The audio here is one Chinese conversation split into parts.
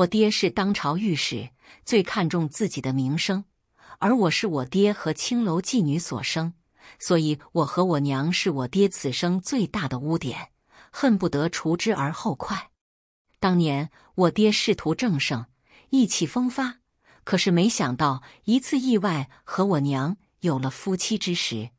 我爹是当朝御史，最看重自己的名声，而我是我爹和青楼妓女所生，所以我和我娘是我爹此生最大的污点，恨不得除之而后快。当年我爹仕途正盛，意气风发，可是没想到一次意外和我娘有了夫妻之实。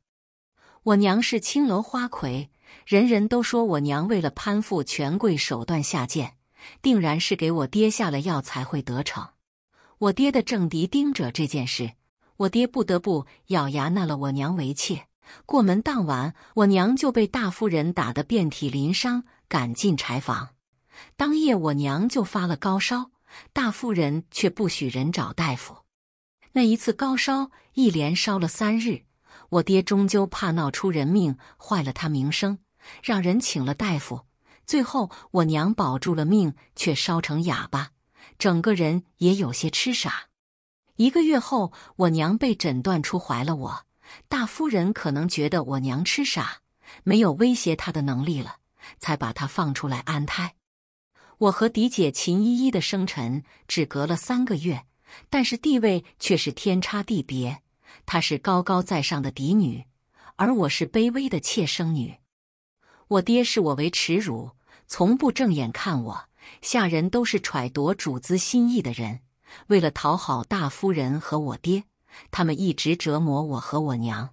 我娘是青楼花魁，人人都说我娘为了攀附权贵手段下贱。定然是给我爹下了药才会得逞。我爹的政敌盯着这件事，我爹不得不咬牙纳了我娘为妾。过门当晚，我娘就被大夫人打得遍体鳞伤，赶进柴房。当夜，我娘就发了高烧，大夫人却不许人找大夫。那一次高烧一连烧了三日，我爹终究怕闹出人命，坏了他名声，让人请了大夫。最后，我娘保住了命，却烧成哑巴，整个人也有些痴傻。一个月后，我娘被诊断出怀了我。大夫人可能觉得我娘痴傻，没有威胁她的能力了，才把她放出来安胎。我和嫡姐秦依依的生辰只隔了三个月，但是地位却是天差地别。她是高高在上的嫡女，而我是卑微的妾生女。我爹视我为耻辱。从不正眼看我，下人都是揣度主子心意的人。为了讨好大夫人和我爹，他们一直折磨我和我娘。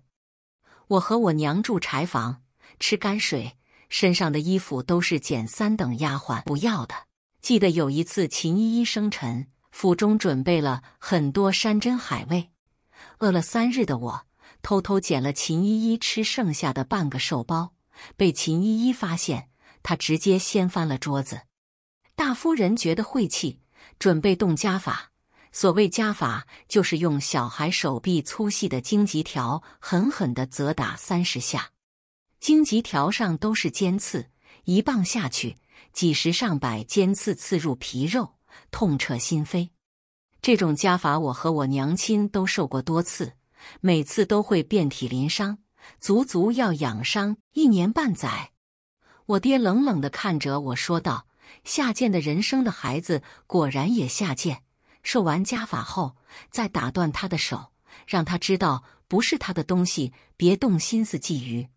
我和我娘住柴房，吃泔水，身上的衣服都是捡三等丫鬟不要的。记得有一次秦依依生辰，府中准备了很多山珍海味，饿了三日的我偷偷捡了秦依依吃剩下的半个寿包，被秦依依发现。他直接掀翻了桌子，大夫人觉得晦气，准备动家法。所谓家法，就是用小孩手臂粗细的荆棘条狠狠地责打三十下。荆棘条上都是尖刺，一棒下去，几十上百尖刺刺入皮肉，痛彻心扉。这种家法，我和我娘亲都受过多次，每次都会遍体鳞伤，足足要养伤一年半载。我爹冷冷地看着我说道：“下贱的人生的孩子果然也下贱。”受完家法后，再打断他的手，让他知道不是他的东西，别动心思觊觎。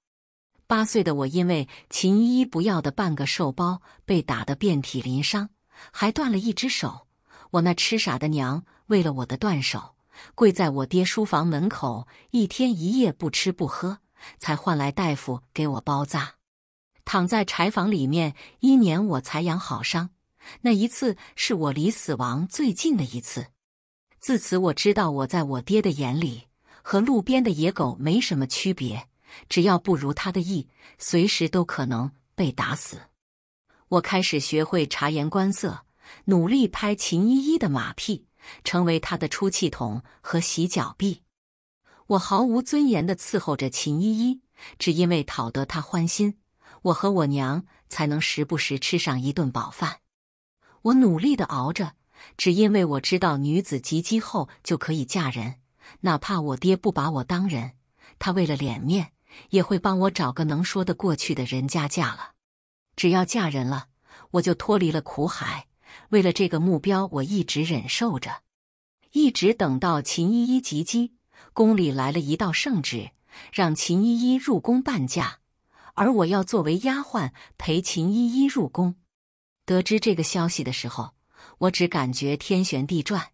八岁的我，因为秦依依不要的半个寿包被打得遍体鳞伤，还断了一只手。我那痴傻的娘为了我的断手，跪在我爹书房门口一天一夜不吃不喝，才换来大夫给我包扎。躺在柴房里面，一年我才养好伤。那一次是我离死亡最近的一次。自此，我知道我在我爹的眼里和路边的野狗没什么区别。只要不如他的意，随时都可能被打死。我开始学会察言观色，努力拍秦依依的马屁，成为他的出气筒和洗脚婢。我毫无尊严地伺候着秦依依，只因为讨得她欢心。我和我娘才能时不时吃上一顿饱饭。我努力的熬着，只因为我知道女子及笄后就可以嫁人，哪怕我爹不把我当人，他为了脸面也会帮我找个能说得过去的人家嫁了。只要嫁人了，我就脱离了苦海。为了这个目标，我一直忍受着，一直等到秦依依及笄，宫里来了一道圣旨，让秦依依入宫伴嫁。而我要作为丫鬟陪秦依依入宫。得知这个消息的时候，我只感觉天旋地转。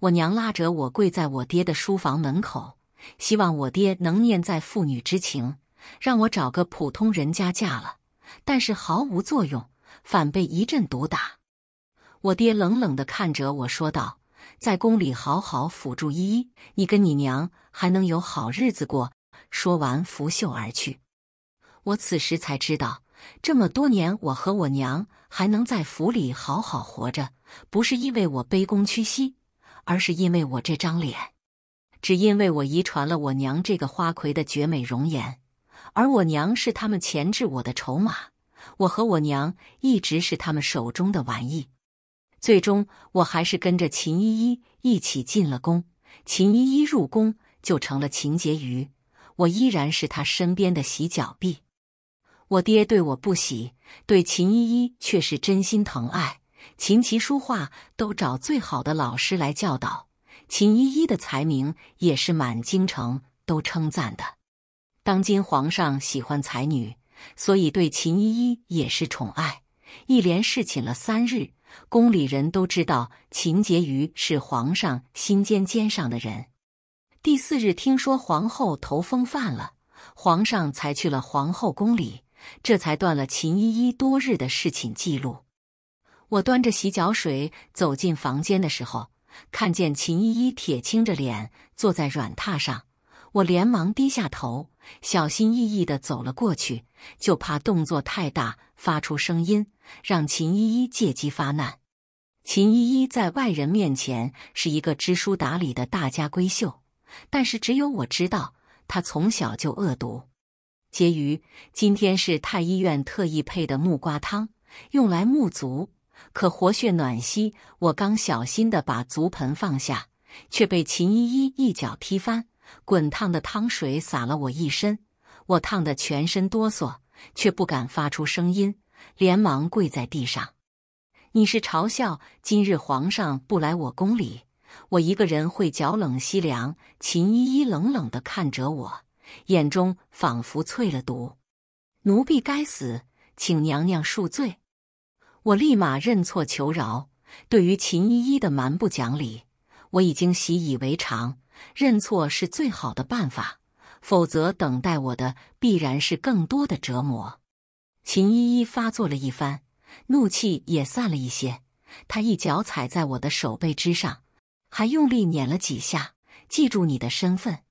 我娘拉着我跪在我爹的书房门口，希望我爹能念在父女之情，让我找个普通人家嫁了。但是毫无作用，反被一阵毒打。我爹冷冷的看着我说道：“在宫里好好辅助依依，你跟你娘还能有好日子过。”说完拂袖而去。我此时才知道，这么多年我和我娘还能在府里好好活着，不是因为我卑躬屈膝，而是因为我这张脸，只因为我遗传了我娘这个花魁的绝美容颜，而我娘是他们钳制我的筹码，我和我娘一直是他们手中的玩意。最终，我还是跟着秦依依一起进了宫。秦依依入宫就成了秦婕妤，我依然是她身边的洗脚婢。我爹对我不喜，对秦依依却是真心疼爱。琴棋书画都找最好的老师来教导。秦依依的才名也是满京城都称赞的。当今皇上喜欢才女，所以对秦依依也是宠爱。一连侍寝了三日，宫里人都知道秦婕妤是皇上心尖尖上的人。第四日听说皇后头风犯了，皇上才去了皇后宫里。这才断了秦依依多日的侍寝记录。我端着洗脚水走进房间的时候，看见秦依依铁青着脸坐在软榻上。我连忙低下头，小心翼翼地走了过去，就怕动作太大发出声音，让秦依依借机发难。秦依依在外人面前是一个知书达理的大家闺秀，但是只有我知道，她从小就恶毒。婕妤，今天是太医院特意配的木瓜汤，用来沐足，可活血暖膝。我刚小心地把足盆放下，却被秦依依一脚踢翻，滚烫的汤水洒了我一身。我烫得全身哆嗦，却不敢发出声音，连忙跪在地上。你是嘲笑今日皇上不来我宫里，我一个人会脚冷膝凉？秦依依冷冷地看着我。眼中仿佛淬了毒，奴婢该死，请娘娘恕罪。我立马认错求饶。对于秦依依的蛮不讲理，我已经习以为常，认错是最好的办法，否则等待我的必然是更多的折磨。秦依依发作了一番，怒气也散了一些。她一脚踩在我的手背之上，还用力碾了几下。记住你的身份。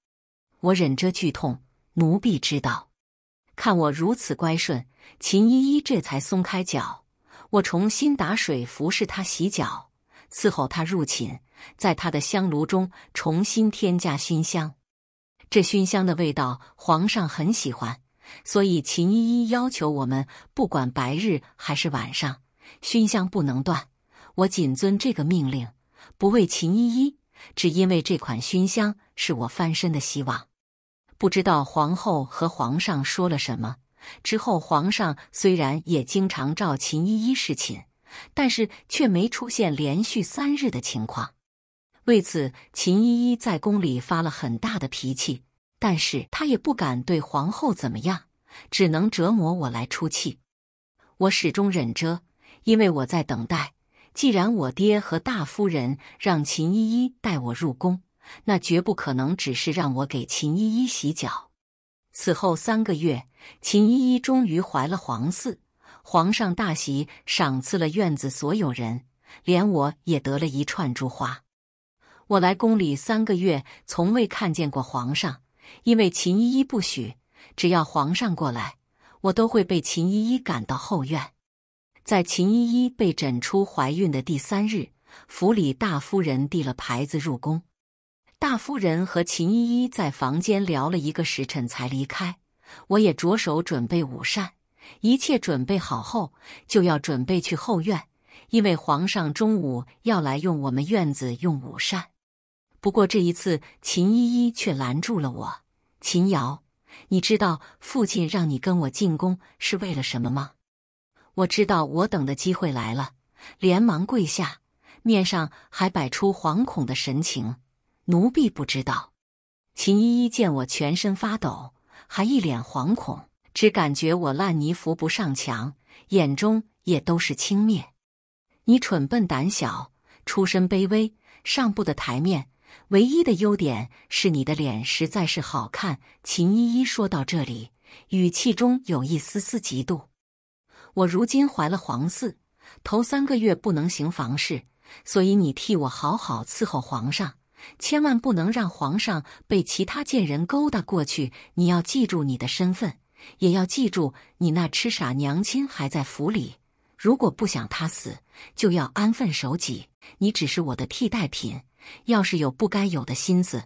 我忍着剧痛，奴婢知道。看我如此乖顺，秦依依这才松开脚。我重新打水服侍她洗脚，伺候她入寝，在她的香炉中重新添加熏香。这熏香的味道，皇上很喜欢，所以秦依依要求我们不管白日还是晚上，熏香不能断。我谨遵这个命令，不为秦依依，只因为这款熏香是我翻身的希望。不知道皇后和皇上说了什么。之后，皇上虽然也经常召秦依依侍寝，但是却没出现连续三日的情况。为此，秦依依在宫里发了很大的脾气，但是她也不敢对皇后怎么样，只能折磨我来出气。我始终忍着，因为我在等待。既然我爹和大夫人让秦依依带我入宫。那绝不可能只是让我给秦依依洗脚。此后三个月，秦依依终于怀了皇嗣，皇上大喜，赏赐了院子所有人，连我也得了一串珠花。我来宫里三个月，从未看见过皇上，因为秦依依不许。只要皇上过来，我都会被秦依依赶到后院。在秦依依被诊出怀孕的第三日，府里大夫人递了牌子入宫。大夫人和秦依依在房间聊了一个时辰才离开。我也着手准备午膳，一切准备好后，就要准备去后院，因为皇上中午要来用我们院子用午膳。不过这一次，秦依依却拦住了我。秦瑶，你知道父亲让你跟我进宫是为了什么吗？我知道，我等的机会来了，连忙跪下，面上还摆出惶恐的神情。奴婢不知道。秦依依见我全身发抖，还一脸惶恐，只感觉我烂泥扶不上墙，眼中也都是轻蔑。你蠢笨胆小，出身卑微，上不得台面。唯一的优点是你的脸实在是好看。秦依依说到这里，语气中有一丝丝嫉妒。我如今怀了皇嗣，头三个月不能行房事，所以你替我好好伺候皇上。千万不能让皇上被其他贱人勾搭过去。你要记住你的身份，也要记住你那痴傻娘亲还在府里。如果不想他死，就要安分守己。你只是我的替代品，要是有不该有的心思，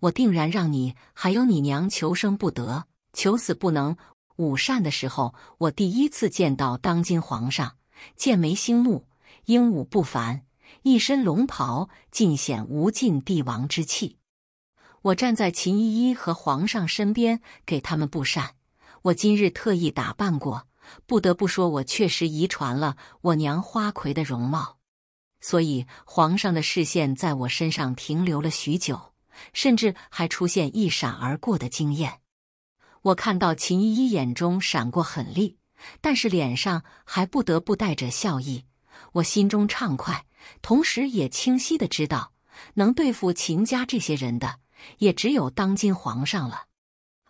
我定然让你还有你娘求生不得，求死不能。午膳的时候，我第一次见到当今皇上，剑眉星目，英武不凡。一身龙袍尽显无尽帝王之气，我站在秦依依和皇上身边给他们布扇。我今日特意打扮过，不得不说，我确实遗传了我娘花魁的容貌。所以皇上的视线在我身上停留了许久，甚至还出现一闪而过的惊艳。我看到秦依依眼中闪过狠厉，但是脸上还不得不带着笑意。我心中畅快。同时也清晰的知道，能对付秦家这些人的，也只有当今皇上了。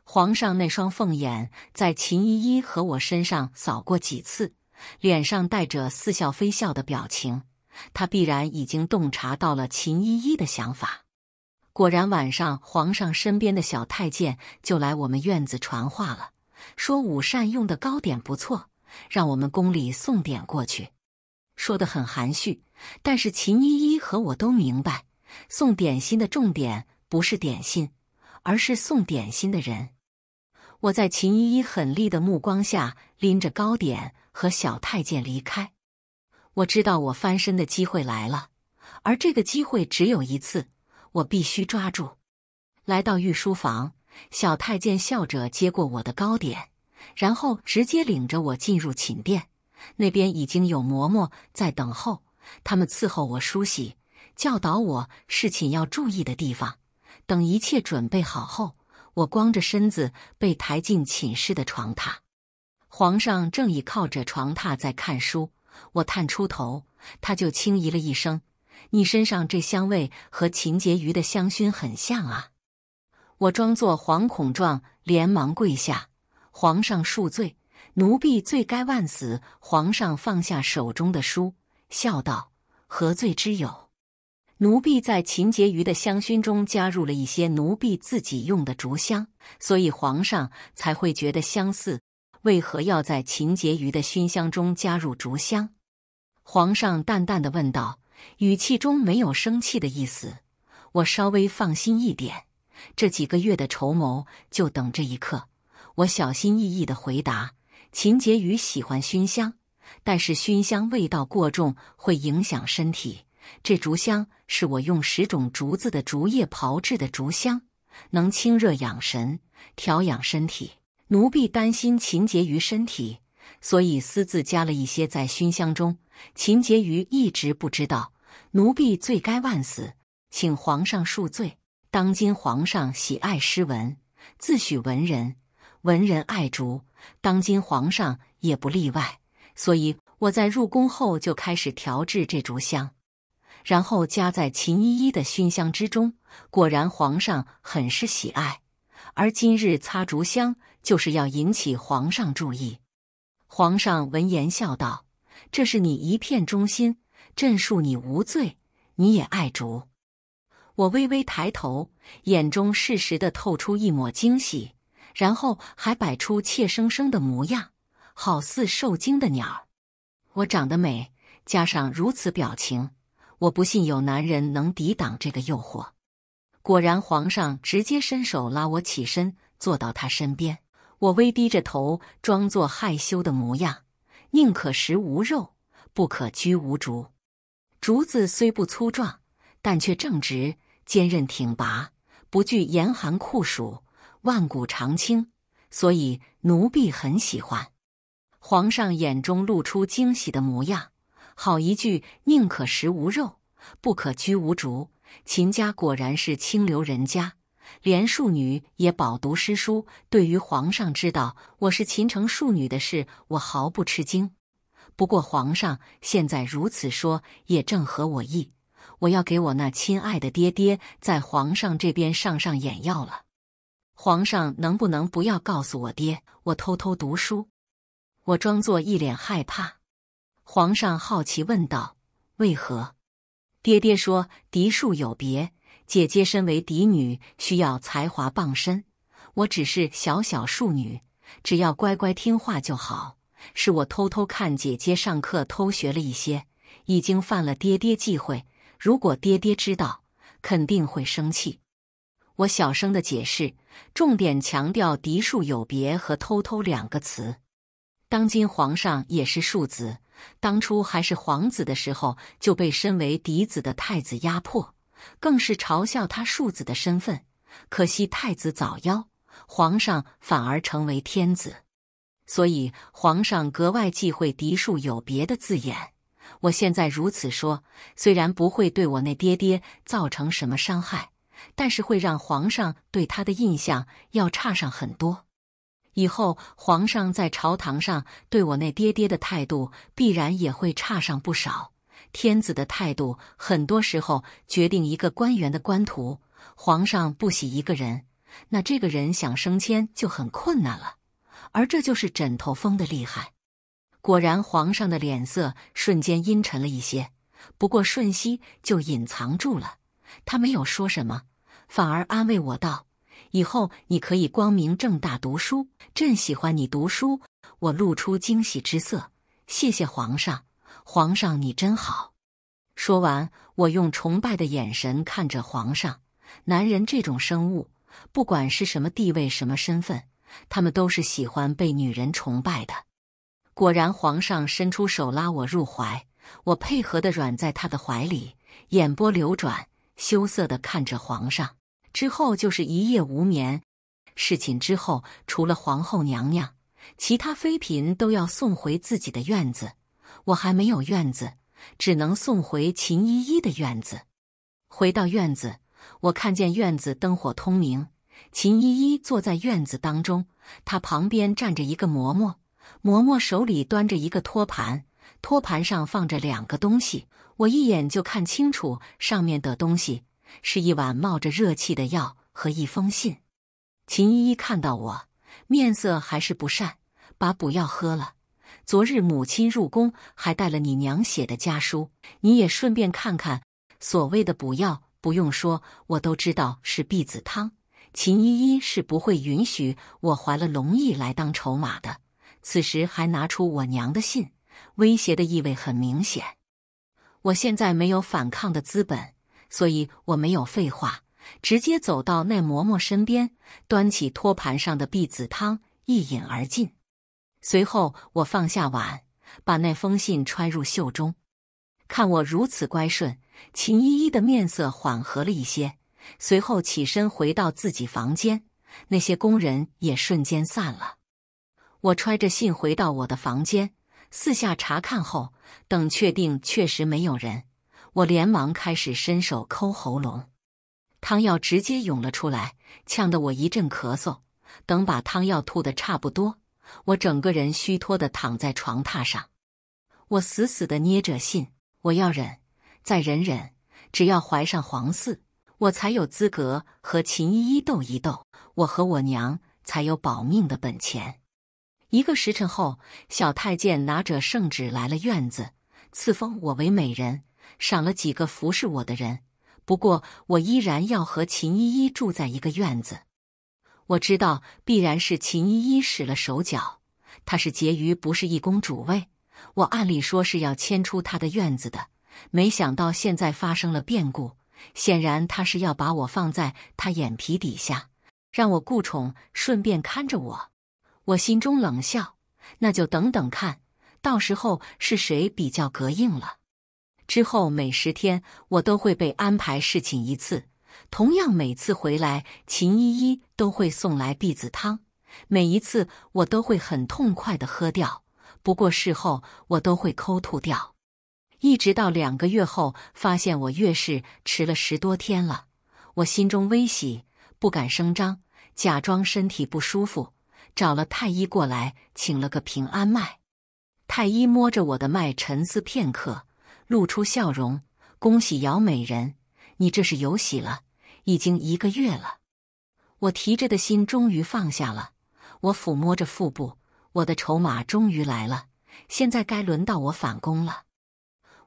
皇上那双凤眼在秦依依和我身上扫过几次，脸上带着似笑非笑的表情，他必然已经洞察到了秦依依的想法。果然，晚上皇上身边的小太监就来我们院子传话了，说午膳用的糕点不错，让我们宫里送点过去。说的很含蓄，但是秦依依和我都明白，送点心的重点不是点心，而是送点心的人。我在秦依依狠厉的目光下，拎着糕点和小太监离开。我知道我翻身的机会来了，而这个机会只有一次，我必须抓住。来到御书房，小太监笑着接过我的糕点，然后直接领着我进入寝殿。那边已经有嬷嬷在等候，他们伺候我梳洗，教导我侍寝要注意的地方。等一切准备好后，我光着身子被抬进寝室的床榻。皇上正倚靠着床榻在看书，我探出头，他就轻咦了一声：“你身上这香味和秦婕妤的香薰很像啊！”我装作惶恐状，连忙跪下：“皇上恕罪。”奴婢罪该万死。皇上放下手中的书，笑道：“何罪之有？”奴婢在秦婕妤的香薰中加入了一些奴婢自己用的竹香，所以皇上才会觉得相似。为何要在秦婕妤的熏香中加入竹香？皇上淡淡的问道，语气中没有生气的意思。我稍微放心一点，这几个月的筹谋就等这一刻。我小心翼翼的回答。秦婕妤喜欢熏香，但是熏香味道过重会影响身体。这竹香是我用十种竹子的竹叶炮制的竹香，能清热养神，调养身体。奴婢担心秦婕妤身体，所以私自加了一些在熏香中。秦婕妤一直不知道，奴婢罪该万死，请皇上恕罪。当今皇上喜爱诗文，自诩文人，文人爱竹。当今皇上也不例外，所以我在入宫后就开始调制这竹香，然后加在秦依依的熏香之中。果然，皇上很是喜爱。而今日擦竹香，就是要引起皇上注意。皇上闻言笑道：“这是你一片忠心，朕恕你无罪。你也爱竹。”我微微抬头，眼中适时地透出一抹惊喜。然后还摆出怯生生的模样，好似受惊的鸟我长得美，加上如此表情，我不信有男人能抵挡这个诱惑。果然，皇上直接伸手拉我起身，坐到他身边。我微低着头，装作害羞的模样。宁可食无肉，不可居无竹。竹子虽不粗壮，但却正直、坚韧、挺拔，不惧严寒酷暑。万古长青，所以奴婢很喜欢。皇上眼中露出惊喜的模样，好一句“宁可食无肉，不可居无竹”。秦家果然是清流人家，连庶女也饱读诗书。对于皇上知道我是秦城庶女的事，我毫不吃惊。不过皇上现在如此说，也正合我意。我要给我那亲爱的爹爹在皇上这边上上眼药了。皇上能不能不要告诉我爹？我偷偷读书，我装作一脸害怕。皇上好奇问道：“为何？”爹爹说：“嫡庶有别，姐姐身为嫡女，需要才华傍身。我只是小小庶女，只要乖乖听话就好。是我偷偷看姐姐上课，偷学了一些，已经犯了爹爹忌讳。如果爹爹知道，肯定会生气。”我小声的解释，重点强调“嫡庶有别”和“偷偷”两个词。当今皇上也是庶子，当初还是皇子的时候就被身为嫡子的太子压迫，更是嘲笑他庶子的身份。可惜太子早夭，皇上反而成为天子，所以皇上格外忌讳“嫡庶有别”的字眼。我现在如此说，虽然不会对我那爹爹造成什么伤害。但是会让皇上对他的印象要差上很多，以后皇上在朝堂上对我那爹爹的态度必然也会差上不少。天子的态度很多时候决定一个官员的官途，皇上不喜一个人，那这个人想升迁就很困难了。而这就是枕头风的厉害。果然，皇上的脸色瞬间阴沉了一些，不过瞬息就隐藏住了。他没有说什么。反而安慰我道：“以后你可以光明正大读书，朕喜欢你读书。”我露出惊喜之色，谢谢皇上，皇上你真好。说完，我用崇拜的眼神看着皇上。男人这种生物，不管是什么地位、什么身份，他们都是喜欢被女人崇拜的。果然，皇上伸出手拉我入怀，我配合的软在他的怀里，眼波流转，羞涩的看着皇上。之后就是一夜无眠。侍寝之后，除了皇后娘娘，其他妃嫔都要送回自己的院子。我还没有院子，只能送回秦依依的院子。回到院子，我看见院子灯火通明，秦依依坐在院子当中，她旁边站着一个嬷嬷，嬷嬷手里端着一个托盘，托盘上放着两个东西。我一眼就看清楚上面的东西。是一碗冒着热气的药和一封信。秦依依看到我，面色还是不善，把补药喝了。昨日母亲入宫，还带了你娘写的家书，你也顺便看看。所谓的补药，不用说，我都知道是避子汤。秦依依是不会允许我怀了龙裔来当筹码的。此时还拿出我娘的信，威胁的意味很明显。我现在没有反抗的资本。所以我没有废话，直接走到那嬷嬷身边，端起托盘上的避子汤一饮而尽。随后我放下碗，把那封信揣入袖中。看我如此乖顺，秦依依的面色缓和了一些，随后起身回到自己房间。那些工人也瞬间散了。我揣着信回到我的房间，四下查看后，等确定确实没有人。我连忙开始伸手抠喉咙，汤药直接涌了出来，呛得我一阵咳嗽。等把汤药吐的差不多，我整个人虚脱的躺在床榻上。我死死的捏着信，我要忍，再忍忍，只要怀上皇嗣，我才有资格和秦依依斗一斗，我和我娘才有保命的本钱。一个时辰后，小太监拿着圣旨来了院子，赐封我为美人。赏了几个服侍我的人，不过我依然要和秦依依住在一个院子。我知道必然是秦依依使了手脚，她是婕妤，不是一宫主位。我按理说是要迁出她的院子的，没想到现在发生了变故。显然，他是要把我放在他眼皮底下，让我顾宠，顺便看着我。我心中冷笑，那就等等看，到时候是谁比较膈应了。之后每十天我都会被安排侍寝一次，同样每次回来，秦依依都会送来避子汤，每一次我都会很痛快地喝掉，不过事后我都会抠吐掉。一直到两个月后，发现我月事迟了十多天了，我心中微喜，不敢声张，假装身体不舒服，找了太医过来，请了个平安脉。太医摸着我的脉，沉思片刻。露出笑容，恭喜姚美人，你这是有喜了，已经一个月了。我提着的心终于放下了。我抚摸着腹部，我的筹码终于来了。现在该轮到我反攻了。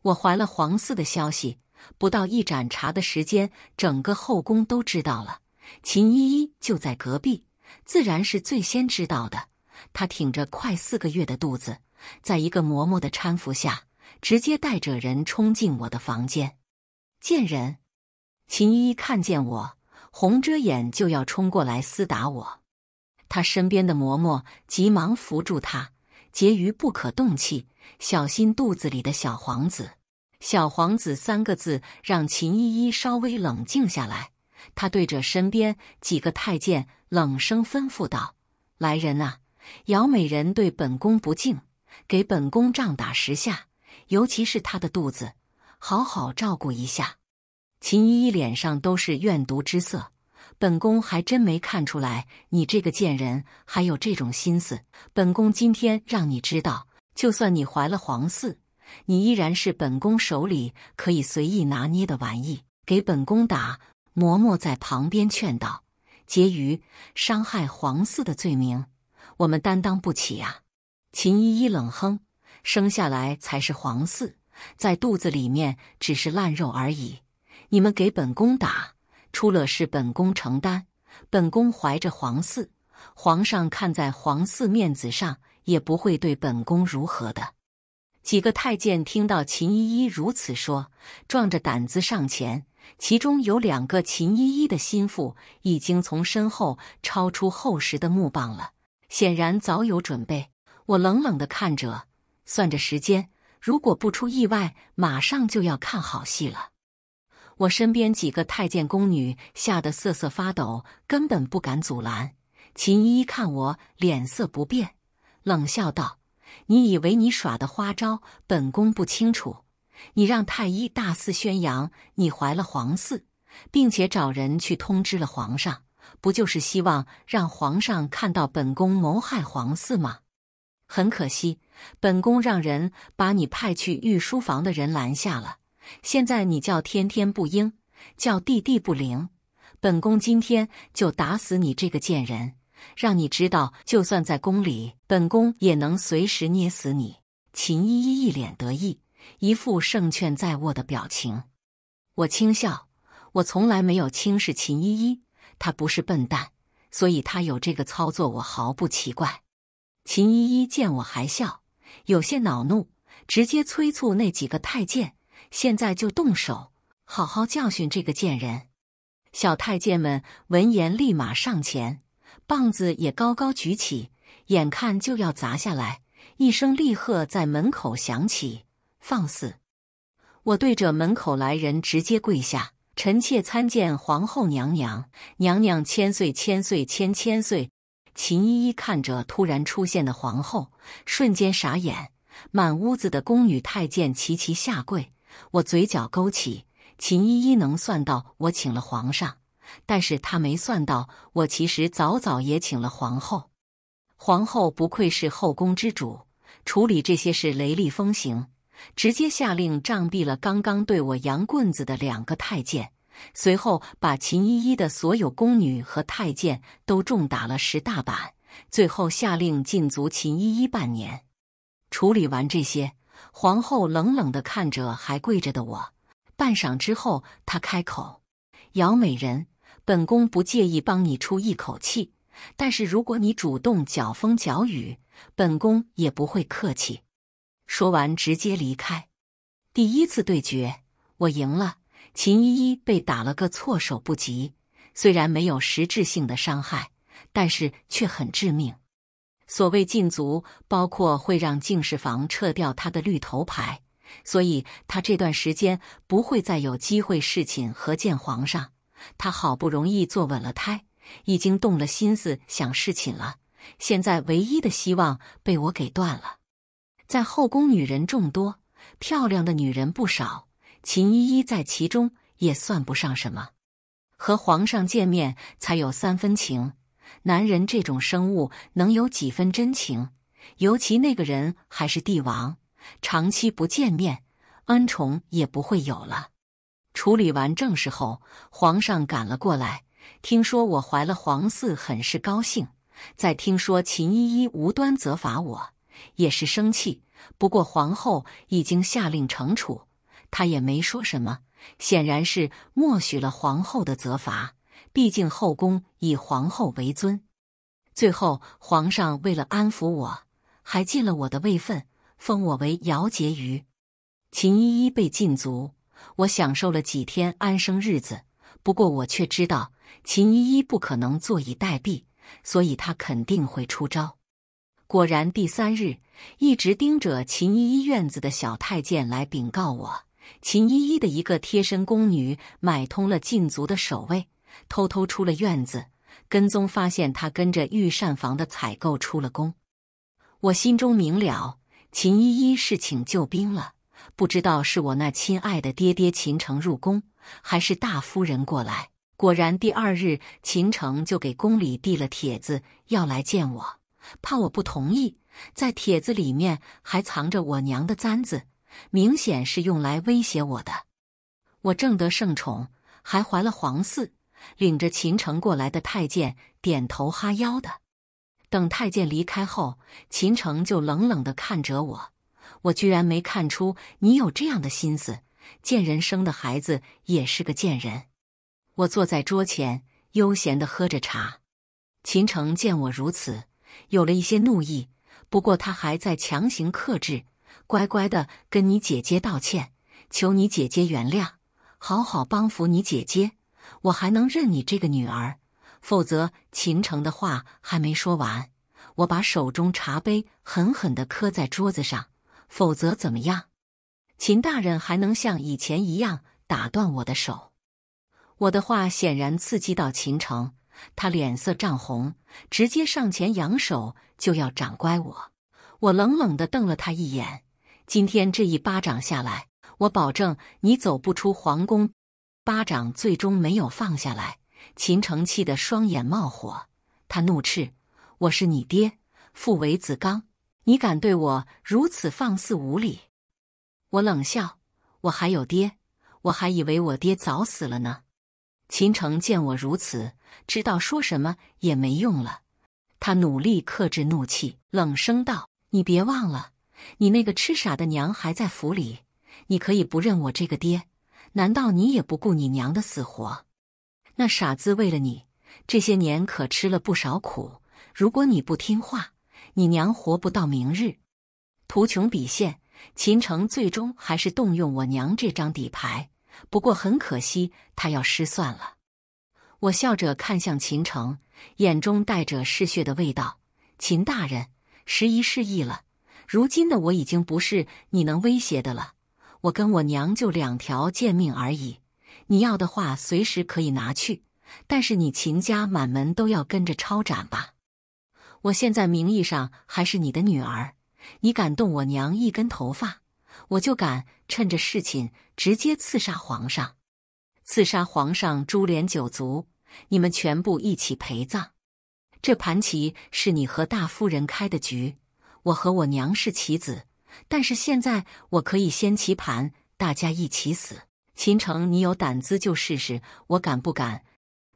我怀了皇嗣的消息，不到一盏茶的时间，整个后宫都知道了。秦依依就在隔壁，自然是最先知道的。她挺着快四个月的肚子，在一个嬷嬷的搀扶下。直接带着人冲进我的房间，贱人！秦依依看见我，红着眼就要冲过来厮打我。他身边的嬷嬷急忙扶住他，婕妤不可动气，小心肚子里的小皇子。小皇子三个字让秦依依稍微冷静下来。他对着身边几个太监冷声吩咐道：“来人啊，姚美人对本宫不敬，给本宫杖打十下。”尤其是她的肚子，好好照顾一下。秦依依脸上都是怨毒之色，本宫还真没看出来，你这个贱人还有这种心思。本宫今天让你知道，就算你怀了皇嗣，你依然是本宫手里可以随意拿捏的玩意。给本宫打。嬷嬷在旁边劝道：“婕妤，伤害皇嗣的罪名，我们担当不起啊。”秦依依冷哼。生下来才是皇嗣，在肚子里面只是烂肉而已。你们给本宫打出了事，本宫承担。本宫怀着皇嗣，皇上看在皇嗣面子上，也不会对本宫如何的。几个太监听到秦依依如此说，壮着胆子上前，其中有两个秦依依的心腹已经从身后抄出厚实的木棒了，显然早有准备。我冷冷地看着。算着时间，如果不出意外，马上就要看好戏了。我身边几个太监宫女吓得瑟瑟发抖，根本不敢阻拦。秦一依看我脸色不变，冷笑道：“你以为你耍的花招，本宫不清楚？你让太医大肆宣扬你怀了皇嗣，并且找人去通知了皇上，不就是希望让皇上看到本宫谋害皇嗣吗？”很可惜，本宫让人把你派去御书房的人拦下了。现在你叫天天不应，叫地地不灵。本宫今天就打死你这个贱人，让你知道，就算在宫里，本宫也能随时捏死你。秦依依一脸得意，一副胜券在握的表情。我轻笑，我从来没有轻视秦依依，她不是笨蛋，所以她有这个操作，我毫不奇怪。秦依依见我还笑，有些恼怒，直接催促那几个太监：“现在就动手，好好教训这个贱人！”小太监们闻言立马上前，棒子也高高举起，眼看就要砸下来，一声厉喝在门口响起：“放肆！”我对着门口来人直接跪下：“臣妾参见皇后娘娘，娘娘千岁千岁千千岁。”秦依依看着突然出现的皇后，瞬间傻眼。满屋子的宫女太监齐齐下跪。我嘴角勾起。秦依依能算到我请了皇上，但是她没算到我其实早早也请了皇后。皇后不愧是后宫之主，处理这些事雷厉风行，直接下令杖毙了刚刚对我扬棍子的两个太监。随后，把秦依依的所有宫女和太监都重打了十大板，最后下令禁足秦依依半年。处理完这些，皇后冷冷的看着还跪着的我，半晌之后，她开口：“姚美人，本宫不介意帮你出一口气，但是如果你主动搅风搅雨，本宫也不会客气。”说完，直接离开。第一次对决，我赢了。秦依依被打了个措手不及，虽然没有实质性的伤害，但是却很致命。所谓禁足，包括会让净室房撤掉她的绿头牌，所以她这段时间不会再有机会侍寝和见皇上。她好不容易坐稳了胎，已经动了心思想侍寝了，现在唯一的希望被我给断了。在后宫女人众多，漂亮的女人不少。秦依依在其中也算不上什么，和皇上见面才有三分情。男人这种生物能有几分真情？尤其那个人还是帝王，长期不见面，恩宠也不会有了。处理完正事后，皇上赶了过来，听说我怀了皇嗣，很是高兴。在听说秦依依无端责罚我，也是生气。不过皇后已经下令惩处。他也没说什么，显然是默许了皇后的责罚。毕竟后宫以皇后为尊。最后，皇上为了安抚我，还进了我的位分，封我为姚婕妤。秦依依被禁足，我享受了几天安生日子。不过，我却知道秦依依不可能坐以待毙，所以她肯定会出招。果然，第三日，一直盯着秦依依院子的小太监来禀告我。秦依依的一个贴身宫女买通了禁足的守卫，偷偷出了院子，跟踪发现她跟着御膳房的采购出了宫。我心中明了，秦依依是请救兵了，不知道是我那亲爱的爹爹秦城入宫，还是大夫人过来。果然，第二日秦城就给宫里递了帖子，要来见我，怕我不同意，在帖子里面还藏着我娘的簪子。明显是用来威胁我的。我正得圣宠，还怀了皇嗣，领着秦城过来的太监点头哈腰的。等太监离开后，秦城就冷冷的看着我。我居然没看出你有这样的心思。贱人生的孩子也是个贱人。我坐在桌前悠闲的喝着茶。秦城见我如此，有了一些怒意，不过他还在强行克制。乖乖的跟你姐姐道歉，求你姐姐原谅，好好帮扶你姐姐，我还能认你这个女儿。否则，秦城的话还没说完，我把手中茶杯狠狠的磕在桌子上。否则怎么样？秦大人还能像以前一样打断我的手？我的话显然刺激到秦城，他脸色涨红，直接上前扬手就要掌掴我。我冷冷的瞪了他一眼。今天这一巴掌下来，我保证你走不出皇宫。巴掌最终没有放下来，秦城气得双眼冒火，他怒斥：“我是你爹，父为子刚，你敢对我如此放肆无礼！”我冷笑：“我还有爹，我还以为我爹早死了呢。”秦城见我如此，知道说什么也没用了，他努力克制怒气，冷声道：“你别忘了。”你那个痴傻的娘还在府里，你可以不认我这个爹，难道你也不顾你娘的死活？那傻子为了你这些年可吃了不少苦。如果你不听话，你娘活不到明日。图穷匕见，秦城最终还是动用我娘这张底牌。不过很可惜，他要失算了。我笑着看向秦城，眼中带着嗜血的味道。秦大人，时宜失忆了。如今的我已经不是你能威胁的了，我跟我娘就两条贱命而已。你要的话，随时可以拿去，但是你秦家满门都要跟着抄斩吧。我现在名义上还是你的女儿，你敢动我娘一根头发，我就敢趁着事情直接刺杀皇上，刺杀皇上，株连九族，你们全部一起陪葬。这盘棋是你和大夫人开的局。我和我娘是棋子，但是现在我可以先棋盘，大家一起死。秦城，你有胆子就试试，我敢不敢？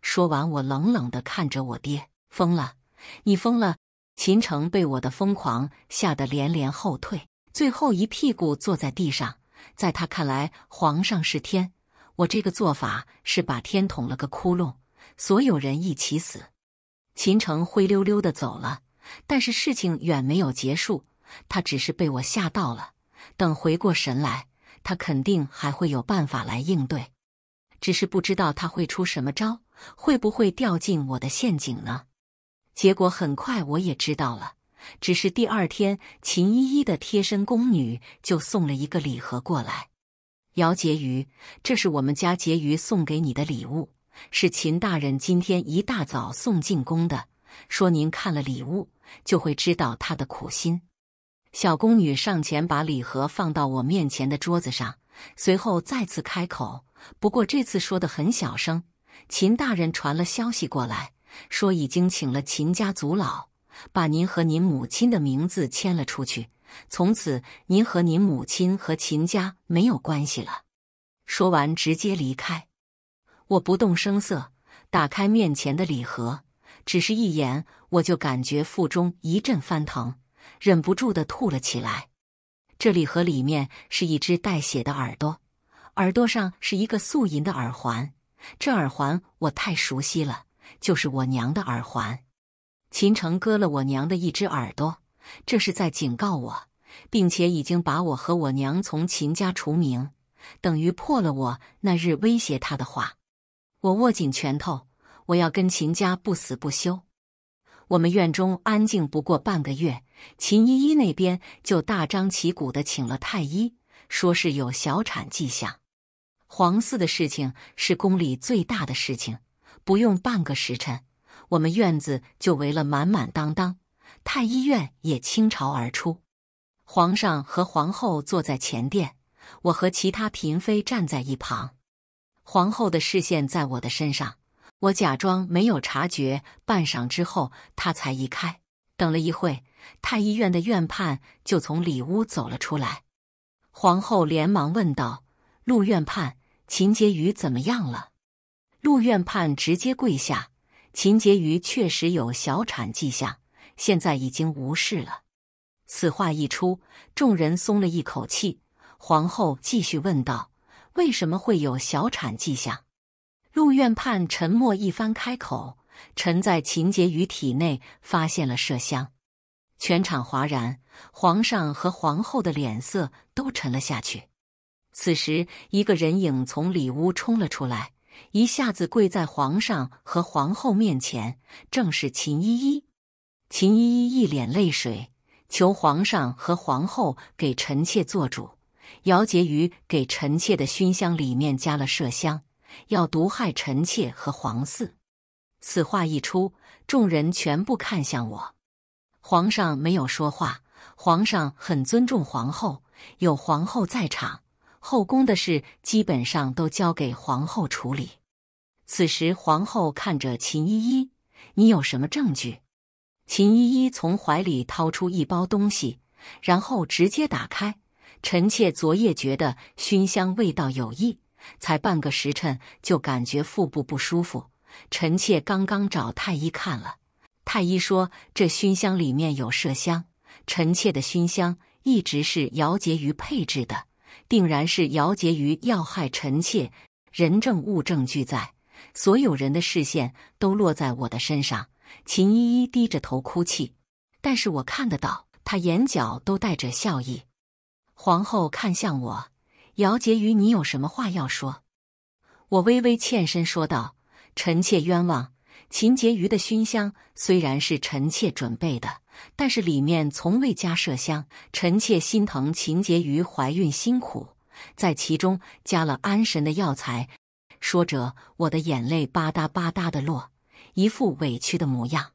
说完，我冷冷的看着我爹，疯了，你疯了！秦城被我的疯狂吓得连连后退，最后一屁股坐在地上。在他看来，皇上是天，我这个做法是把天捅了个窟窿，所有人一起死。秦城灰溜溜的走了。但是事情远没有结束，他只是被我吓到了。等回过神来，他肯定还会有办法来应对，只是不知道他会出什么招，会不会掉进我的陷阱呢？结果很快我也知道了。只是第二天，秦依依的贴身宫女就送了一个礼盒过来。姚婕妤，这是我们家婕妤送给你的礼物，是秦大人今天一大早送进宫的。说：“您看了礼物，就会知道他的苦心。”小宫女上前把礼盒放到我面前的桌子上，随后再次开口，不过这次说的很小声：“秦大人传了消息过来，说已经请了秦家族老，把您和您母亲的名字签了出去，从此您和您母亲和秦家没有关系了。”说完，直接离开。我不动声色，打开面前的礼盒。只是一眼，我就感觉腹中一阵翻腾，忍不住的吐了起来。这礼盒里面是一只带血的耳朵，耳朵上是一个素银的耳环。这耳环我太熟悉了，就是我娘的耳环。秦城割了我娘的一只耳朵，这是在警告我，并且已经把我和我娘从秦家除名，等于破了我那日威胁他的话。我握紧拳头。我要跟秦家不死不休。我们院中安静不过半个月，秦依依那边就大张旗鼓的请了太医，说是有小产迹象。皇嗣的事情是宫里最大的事情，不用半个时辰，我们院子就围了满满当当，太医院也倾巢而出。皇上和皇后坐在前殿，我和其他嫔妃站在一旁，皇后的视线在我的身上。我假装没有察觉，半晌之后，他才移开。等了一会，太医院的院判就从里屋走了出来。皇后连忙问道：“陆院判，秦婕妤怎么样了？”陆院判直接跪下：“秦婕妤确实有小产迹象，现在已经无事了。”此话一出，众人松了一口气。皇后继续问道：“为什么会有小产迹象？”陆院判沉默一番，开口：“臣在秦婕妤体内发现了麝香。”全场哗然，皇上和皇后的脸色都沉了下去。此时，一个人影从里屋冲了出来，一下子跪在皇上和皇后面前，正是秦依依。秦依依一脸泪水，求皇上和皇后给臣妾做主：“姚婕妤给臣妾的熏香里面加了麝香。”要毒害臣妾和皇嗣，此话一出，众人全部看向我。皇上没有说话。皇上很尊重皇后，有皇后在场，后宫的事基本上都交给皇后处理。此时，皇后看着秦依依：“你有什么证据？”秦依依从怀里掏出一包东西，然后直接打开。臣妾昨夜觉得熏香味道有异。才半个时辰，就感觉腹部不舒服。臣妾刚刚找太医看了，太医说这熏香里面有麝香。臣妾的熏香一直是姚婕妤配制的，定然是姚婕妤要害臣妾。人证物证俱在，所有人的视线都落在我的身上。秦依依低着头哭泣，但是我看得到她眼角都带着笑意。皇后看向我。姚婕妤，你有什么话要说？我微微欠身说道：“臣妾冤枉。秦婕妤的熏香虽然是臣妾准备的，但是里面从未加麝香。臣妾心疼秦婕妤怀孕辛苦，在其中加了安神的药材。”说着，我的眼泪吧嗒吧嗒的落，一副委屈的模样。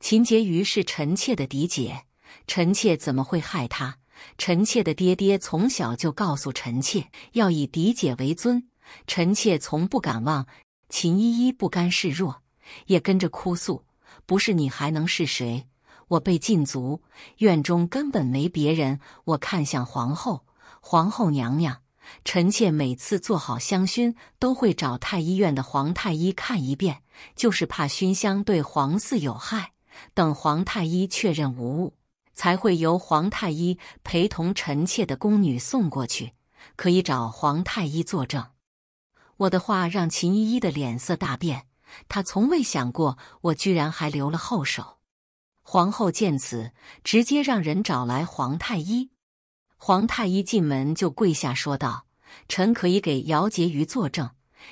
秦婕妤是臣妾的嫡姐，臣妾怎么会害她？臣妾的爹爹从小就告诉臣妾要以嫡姐为尊，臣妾从不敢忘。秦依依不甘示弱，也跟着哭诉：“不是你还能是谁？我被禁足，院中根本没别人。”我看向皇后，皇后娘娘，臣妾每次做好香薰都会找太医院的皇太医看一遍，就是怕熏香对皇嗣有害。等皇太医确认无误。才会由皇太医陪同臣妾的宫女送过去，可以找皇太医作证。我的话让秦依依的脸色大变，她从未想过我居然还留了后手。皇后见此，直接让人找来皇太医。皇太医进门就跪下说道：“臣可以给姚婕妤作证，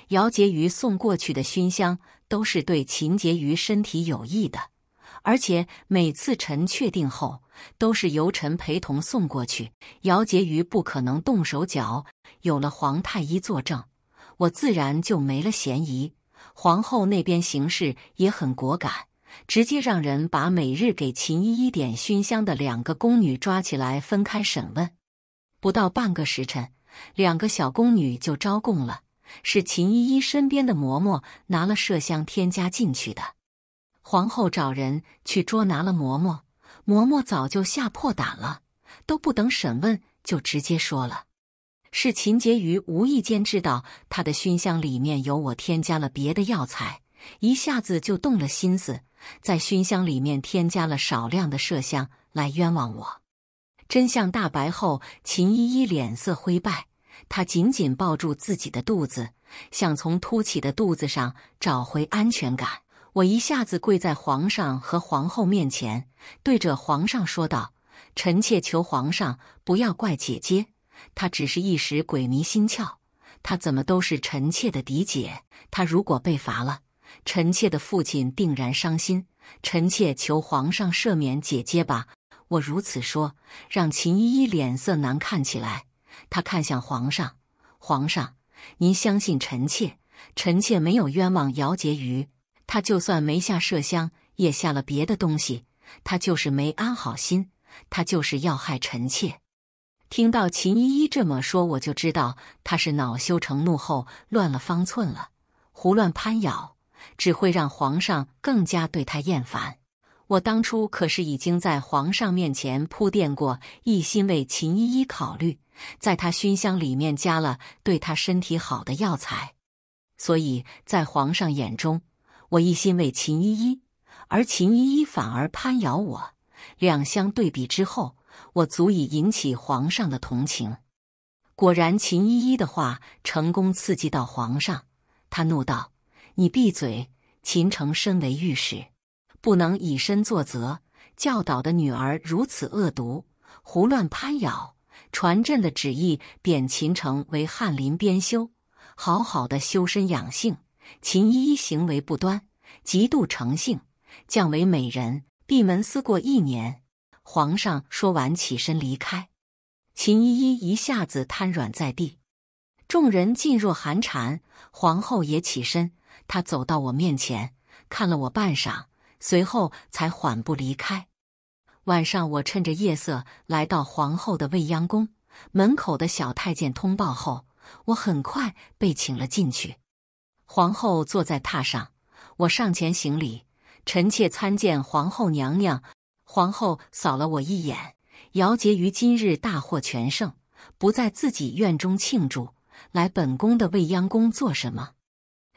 姚婕妤送过去的熏香都是对秦婕妤身体有益的。”而且每次臣确定后，都是由臣陪同送过去。姚婕妤不可能动手脚。有了皇太医作证，我自然就没了嫌疑。皇后那边行事也很果敢，直接让人把每日给秦依依点熏香的两个宫女抓起来，分开审问。不到半个时辰，两个小宫女就招供了，是秦依依身边的嬷嬷拿了麝香添加进去的。皇后找人去捉拿了嬷嬷，嬷嬷早就吓破胆了，都不等审问就直接说了：“是秦婕妤无意间知道她的熏香里面有我添加了别的药材，一下子就动了心思，在熏香里面添加了少量的麝香来冤枉我。”真相大白后，秦依依脸色灰败，她紧紧抱住自己的肚子，想从凸起的肚子上找回安全感。我一下子跪在皇上和皇后面前，对着皇上说道：“臣妾求皇上不要怪姐姐，她只是一时鬼迷心窍。她怎么都是臣妾的嫡姐，她如果被罚了，臣妾的父亲定然伤心。臣妾求皇上赦免姐姐吧。”我如此说，让秦依依脸色难看起来。她看向皇上：“皇上，您相信臣妾，臣妾没有冤枉姚婕妤。”他就算没下麝香，也下了别的东西。他就是没安好心，他就是要害臣妾。听到秦依依这么说，我就知道他是恼羞成怒后乱了方寸了，胡乱攀咬，只会让皇上更加对他厌烦。我当初可是已经在皇上面前铺垫过，一心为秦依依考虑，在他熏香里面加了对他身体好的药材，所以在皇上眼中。我一心为秦依依，而秦依依反而攀咬我。两相对比之后，我足以引起皇上的同情。果然，秦依依的话成功刺激到皇上，他怒道：“你闭嘴！秦城身为御史，不能以身作则，教导的女儿如此恶毒，胡乱攀咬。传朕的旨意，贬秦城为翰林编修，好好的修身养性。”秦依依行为不端，极度成性，降为美人，闭门思过一年。皇上说完，起身离开。秦依依一下子瘫软在地，众人噤若寒蝉。皇后也起身，她走到我面前，看了我半晌，随后才缓步离开。晚上，我趁着夜色来到皇后的未央宫门口的小太监通报后，我很快被请了进去。皇后坐在榻上，我上前行礼，臣妾参见皇后娘娘。皇后扫了我一眼，姚杰于今日大获全胜，不在自己院中庆祝，来本宫的未央宫做什么？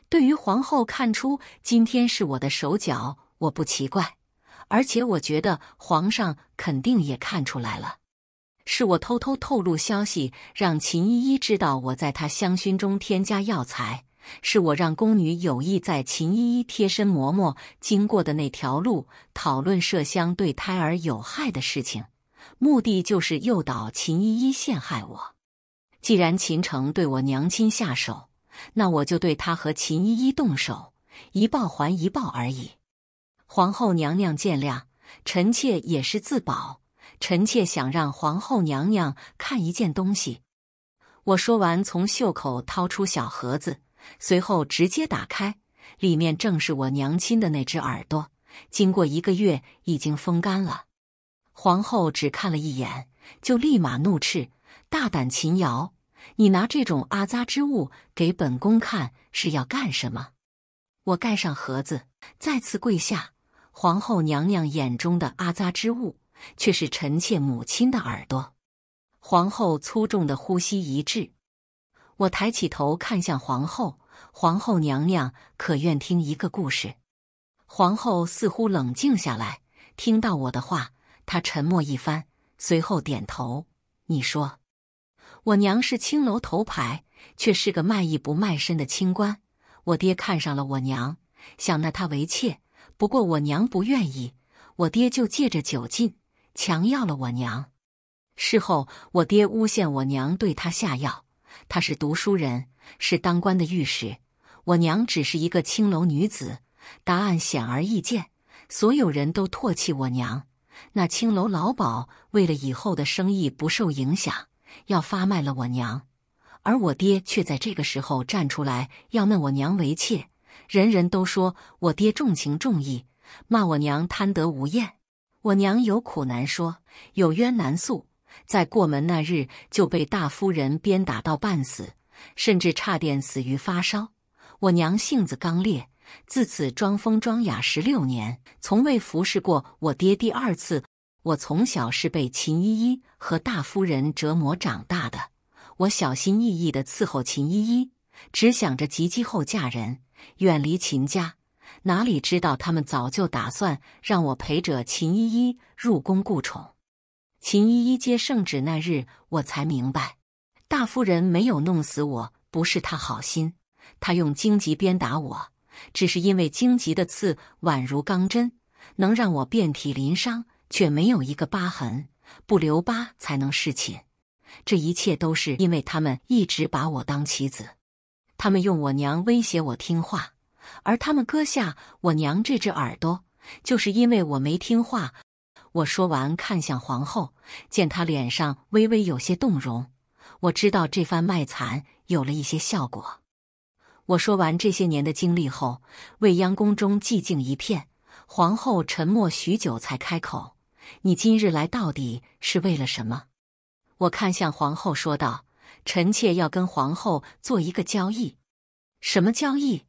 对于皇后看出今天是我的手脚，我不奇怪，而且我觉得皇上肯定也看出来了，是我偷偷透露消息，让秦依依知道我在她香薰中添加药材。是我让宫女有意在秦依依贴身嬷嬷经过的那条路讨论麝香对胎儿有害的事情，目的就是诱导秦依依陷害我。既然秦城对我娘亲下手，那我就对他和秦依依动手，一报还一报而已。皇后娘娘见谅，臣妾也是自保。臣妾想让皇后娘娘看一件东西。我说完，从袖口掏出小盒子。随后直接打开，里面正是我娘亲的那只耳朵，经过一个月已经风干了。皇后只看了一眼，就立马怒斥：“大胆秦瑶，你拿这种阿扎之物给本宫看是要干什么？”我盖上盒子，再次跪下。皇后娘娘眼中的阿扎之物，却是臣妾母亲的耳朵。皇后粗重的呼吸一滞。我抬起头看向皇后，皇后娘娘可愿听一个故事？皇后似乎冷静下来，听到我的话，她沉默一番，随后点头。你说，我娘是青楼头牌，却是个卖艺不卖身的清官。我爹看上了我娘，想纳她为妾，不过我娘不愿意，我爹就借着酒劲强要了我娘。事后，我爹诬陷我娘对他下药。他是读书人，是当官的御史，我娘只是一个青楼女子。答案显而易见，所有人都唾弃我娘。那青楼老鸨为了以后的生意不受影响，要发卖了我娘，而我爹却在这个时候站出来要纳我娘为妾。人人都说我爹重情重义，骂我娘贪得无厌。我娘有苦难说，有冤难诉。在过门那日就被大夫人鞭打到半死，甚至差点死于发烧。我娘性子刚烈，自此装疯装哑十六年，从未服侍过我爹。第二次，我从小是被秦依依和大夫人折磨长大的。我小心翼翼地伺候秦依依，只想着及笄后嫁人，远离秦家。哪里知道他们早就打算让我陪着秦依依入宫顾宠。秦依依接圣旨那日，我才明白，大夫人没有弄死我，不是她好心。她用荆棘鞭打我，只是因为荆棘的刺宛如钢针，能让我遍体鳞伤，却没有一个疤痕。不留疤才能侍寝。这一切都是因为他们一直把我当棋子。他们用我娘威胁我听话，而他们割下我娘这只耳朵，就是因为我没听话。我说完，看向皇后，见她脸上微微有些动容，我知道这番卖惨有了一些效果。我说完这些年的经历后，未央宫中寂静一片，皇后沉默许久才开口：“你今日来到底是为了什么？”我看向皇后，说道：“臣妾要跟皇后做一个交易。”“什么交易？”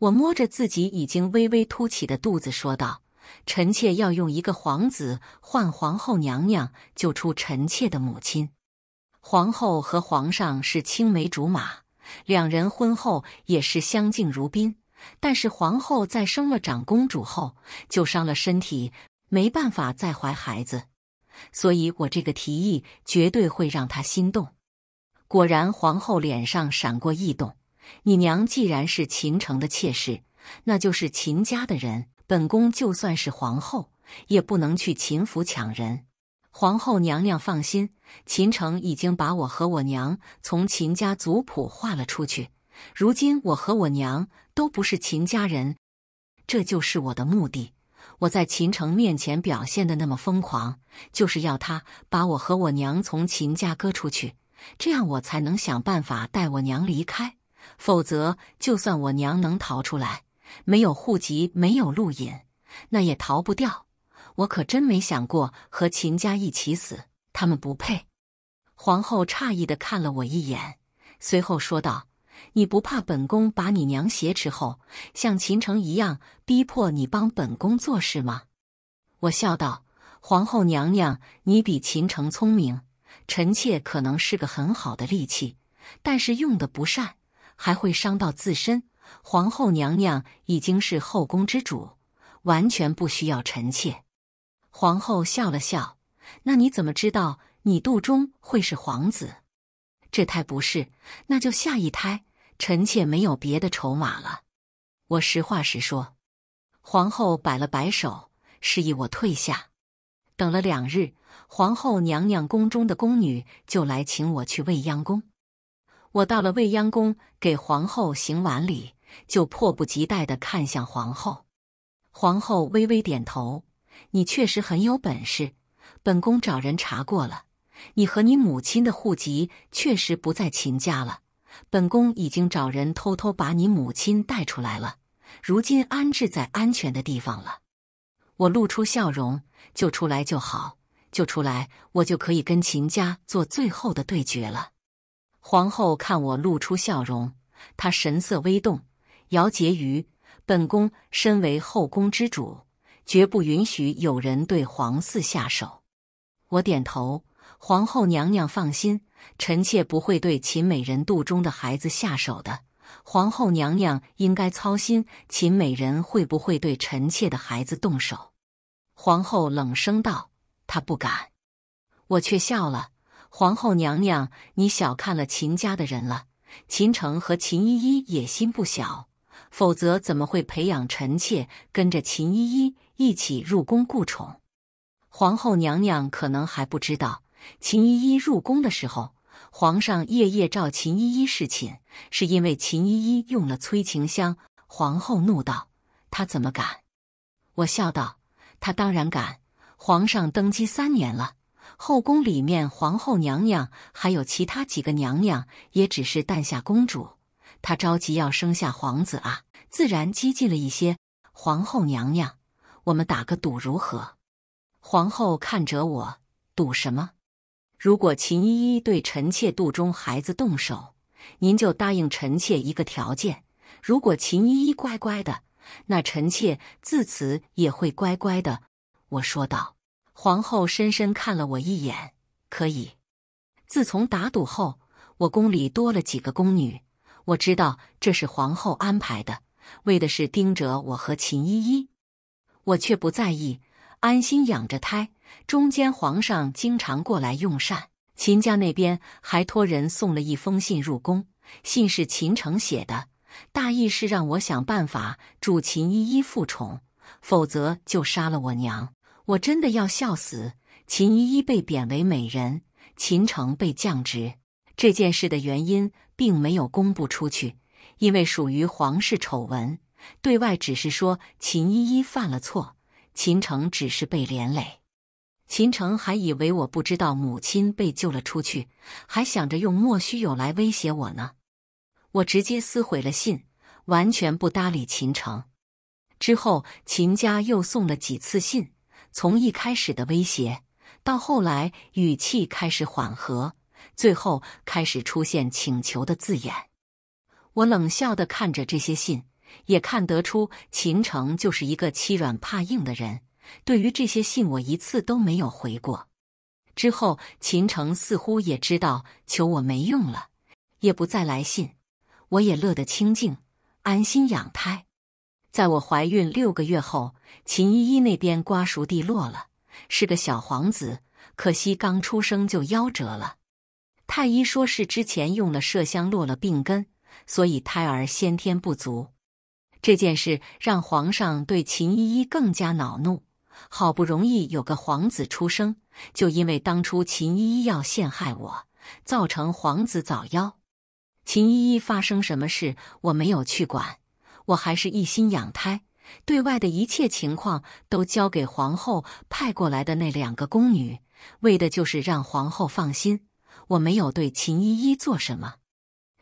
我摸着自己已经微微凸起的肚子，说道。臣妾要用一个皇子换皇后娘娘救出臣妾的母亲。皇后和皇上是青梅竹马，两人婚后也是相敬如宾。但是皇后在生了长公主后就伤了身体，没办法再怀孩子，所以我这个提议绝对会让她心动。果然，皇后脸上闪过异动。你娘既然是秦城的妾室，那就是秦家的人。本宫就算是皇后，也不能去秦府抢人。皇后娘娘放心，秦城已经把我和我娘从秦家族谱画了出去。如今我和我娘都不是秦家人，这就是我的目的。我在秦城面前表现的那么疯狂，就是要他把我和我娘从秦家割出去，这样我才能想办法带我娘离开。否则，就算我娘能逃出来。没有户籍，没有路引，那也逃不掉。我可真没想过和秦家一起死，他们不配。皇后诧异的看了我一眼，随后说道：“你不怕本宫把你娘挟持后，像秦城一样逼迫你帮本宫做事吗？”我笑道：“皇后娘娘，你比秦城聪明，臣妾可能是个很好的利器，但是用的不善，还会伤到自身。”皇后娘娘已经是后宫之主，完全不需要臣妾。皇后笑了笑：“那你怎么知道你肚中会是皇子？这胎不是，那就下一胎。臣妾没有别的筹码了。”我实话实说。皇后摆了摆手，示意我退下。等了两日，皇后娘娘宫中的宫女就来请我去未央宫。我到了未央宫，给皇后行完礼。就迫不及待的看向皇后，皇后微微点头：“你确实很有本事，本宫找人查过了，你和你母亲的户籍确实不在秦家了。本宫已经找人偷偷把你母亲带出来了，如今安置在安全的地方了。”我露出笑容：“救出来就好，救出来我就可以跟秦家做最后的对决了。”皇后看我露出笑容，她神色微动。姚婕妤，本宫身为后宫之主，绝不允许有人对皇嗣下手。我点头，皇后娘娘放心，臣妾不会对秦美人肚中的孩子下手的。皇后娘娘应该操心秦美人会不会对臣妾的孩子动手。皇后冷声道：“她不敢。”我却笑了：“皇后娘娘，你小看了秦家的人了。秦城和秦依依野心不小。”否则，怎么会培养臣妾跟着秦依依一起入宫顾宠？皇后娘娘可能还不知道，秦依依入宫的时候，皇上夜夜召秦依依侍寝，是因为秦依依用了催情香。皇后怒道：“她怎么敢？”我笑道：“她当然敢。皇上登基三年了，后宫里面皇后娘娘还有其他几个娘娘，也只是诞下公主。”他着急要生下皇子啊，自然激进了一些。皇后娘娘，我们打个赌如何？皇后看着我，赌什么？如果秦依依对臣妾肚中孩子动手，您就答应臣妾一个条件；如果秦依依乖乖的，那臣妾自此也会乖乖的。我说道。皇后深深看了我一眼，可以。自从打赌后，我宫里多了几个宫女。我知道这是皇后安排的，为的是盯着我和秦依依。我却不在意，安心养着胎。中间皇上经常过来用膳，秦家那边还托人送了一封信入宫，信是秦城写的，大意是让我想办法助秦依依复宠，否则就杀了我娘。我真的要笑死！秦依依被贬为美人，秦城被降职。这件事的原因并没有公布出去，因为属于皇室丑闻，对外只是说秦依依犯了错，秦城只是被连累。秦城还以为我不知道母亲被救了出去，还想着用莫须有来威胁我呢。我直接撕毁了信，完全不搭理秦城。之后，秦家又送了几次信，从一开始的威胁，到后来语气开始缓和。最后开始出现请求的字眼，我冷笑的看着这些信，也看得出秦城就是一个欺软怕硬的人。对于这些信，我一次都没有回过。之后，秦城似乎也知道求我没用了，也不再来信。我也乐得清静，安心养胎。在我怀孕六个月后，秦依依那边瓜熟蒂落了，是个小皇子，可惜刚出生就夭折了。太医说是之前用了麝香落了病根，所以胎儿先天不足。这件事让皇上对秦依依更加恼怒。好不容易有个皇子出生，就因为当初秦依依要陷害我，造成皇子早夭。秦依依发生什么事，我没有去管，我还是一心养胎，对外的一切情况都交给皇后派过来的那两个宫女，为的就是让皇后放心。我没有对秦依依做什么，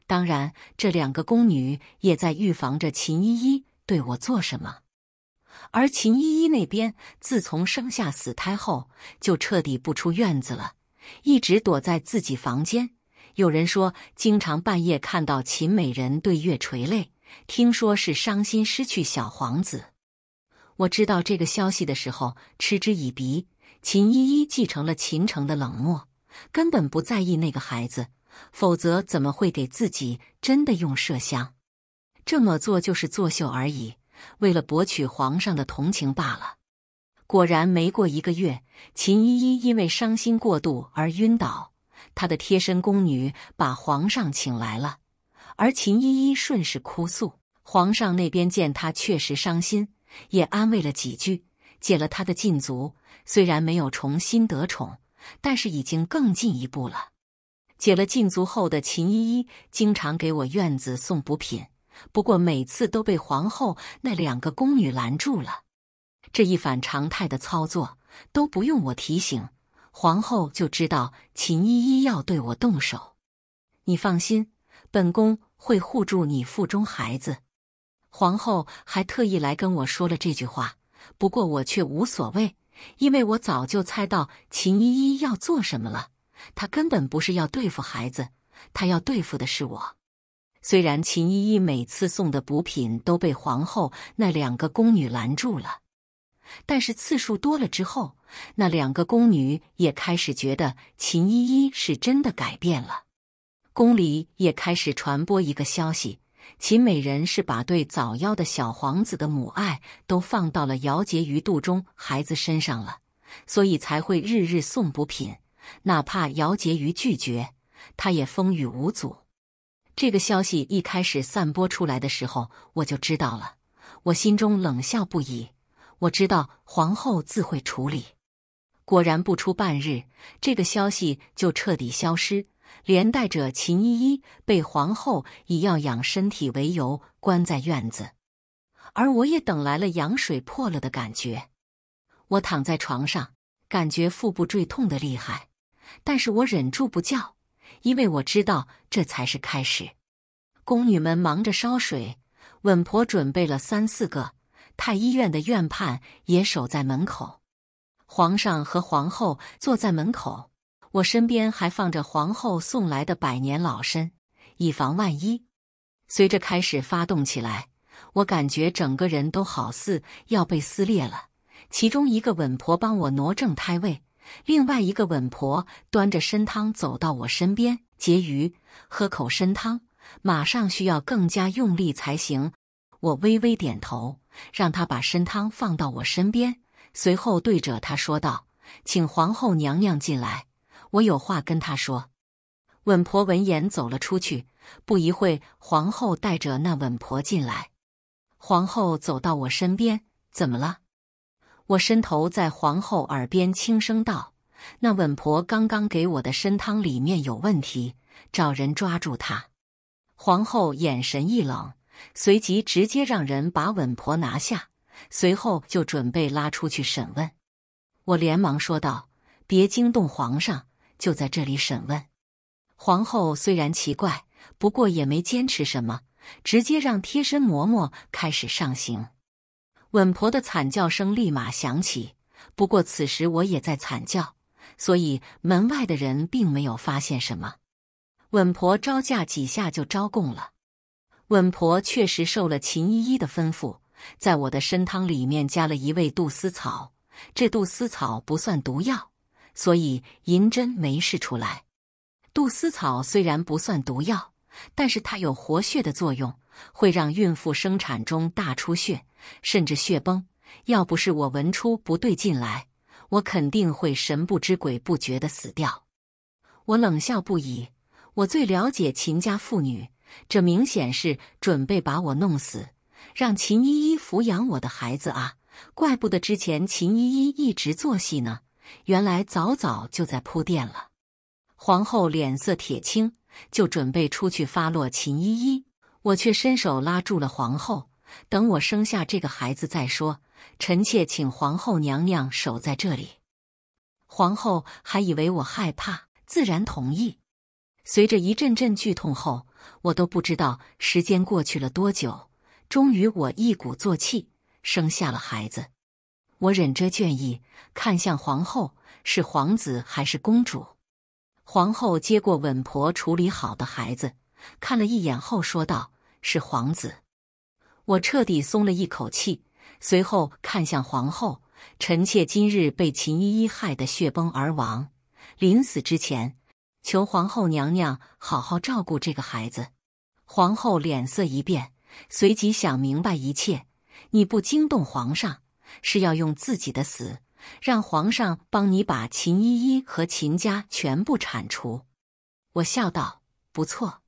当然，这两个宫女也在预防着秦依依对我做什么。而秦依依那边，自从生下死胎后，就彻底不出院子了，一直躲在自己房间。有人说，经常半夜看到秦美人对月垂泪，听说是伤心失去小皇子。我知道这个消息的时候，嗤之以鼻。秦依依继承了秦城的冷漠。根本不在意那个孩子，否则怎么会给自己真的用麝香？这么做就是作秀而已，为了博取皇上的同情罢了。果然，没过一个月，秦依依因为伤心过度而晕倒，她的贴身宫女把皇上请来了，而秦依依顺势哭诉。皇上那边见她确实伤心，也安慰了几句，解了她的禁足，虽然没有重新得宠。但是已经更进一步了。解了禁足后的秦依依经常给我院子送补品，不过每次都被皇后那两个宫女拦住了。这一反常态的操作都不用我提醒，皇后就知道秦依依要对我动手。你放心，本宫会护住你腹中孩子。皇后还特意来跟我说了这句话，不过我却无所谓。因为我早就猜到秦依依要做什么了，她根本不是要对付孩子，她要对付的是我。虽然秦依依每次送的补品都被皇后那两个宫女拦住了，但是次数多了之后，那两个宫女也开始觉得秦依依是真的改变了，宫里也开始传播一个消息。秦美人是把对早夭的小皇子的母爱都放到了姚婕妤肚中孩子身上了，所以才会日日送补品，哪怕姚婕妤拒绝，她也风雨无阻。这个消息一开始散播出来的时候，我就知道了，我心中冷笑不已。我知道皇后自会处理，果然不出半日，这个消息就彻底消失。连带着秦依依被皇后以要养身体为由关在院子，而我也等来了羊水破了的感觉。我躺在床上，感觉腹部坠痛的厉害，但是我忍住不叫，因为我知道这才是开始。宫女们忙着烧水，稳婆准备了三四个，太医院的院判也守在门口。皇上和皇后坐在门口。我身边还放着皇后送来的百年老参，以防万一。随着开始发动起来，我感觉整个人都好似要被撕裂了。其中一个稳婆帮我挪正胎位，另外一个稳婆端着参汤走到我身边，婕妤喝口参汤，马上需要更加用力才行。我微微点头，让她把参汤放到我身边，随后对着她说道：“请皇后娘娘进来。”我有话跟她说。稳婆闻言走了出去。不一会皇后带着那稳婆进来。皇后走到我身边，怎么了？我伸头在皇后耳边轻声道：“那稳婆刚刚给我的参汤里面有问题，找人抓住她。”皇后眼神一冷，随即直接让人把稳婆拿下，随后就准备拉出去审问。我连忙说道：“别惊动皇上。”就在这里审问皇后。虽然奇怪，不过也没坚持什么，直接让贴身嬷嬷开始上刑。稳婆的惨叫声立马响起。不过此时我也在惨叫，所以门外的人并没有发现什么。稳婆招架几下就招供了。稳婆确实受了秦依依的吩咐，在我的参汤里面加了一味杜丝草。这杜丝草不算毒药。所以银针没试出来，杜丝草虽然不算毒药，但是它有活血的作用，会让孕妇生产中大出血，甚至血崩。要不是我闻出不对劲来，我肯定会神不知鬼不觉的死掉。我冷笑不已，我最了解秦家妇女，这明显是准备把我弄死，让秦依依抚养我的孩子啊！怪不得之前秦依依一直做戏呢。原来早早就在铺垫了，皇后脸色铁青，就准备出去发落秦依依。我却伸手拉住了皇后，等我生下这个孩子再说。臣妾请皇后娘娘守在这里。皇后还以为我害怕，自然同意。随着一阵阵剧痛后，我都不知道时间过去了多久。终于，我一鼓作气生下了孩子。我忍着倦意看向皇后，是皇子还是公主？皇后接过稳婆处理好的孩子，看了一眼后说道：“是皇子。”我彻底松了一口气，随后看向皇后：“臣妾今日被秦依依害得血崩而亡，临死之前求皇后娘娘好好照顾这个孩子。”皇后脸色一变，随即想明白一切：“你不惊动皇上。”是要用自己的死，让皇上帮你把秦依依和秦家全部铲除。我笑道：“不错，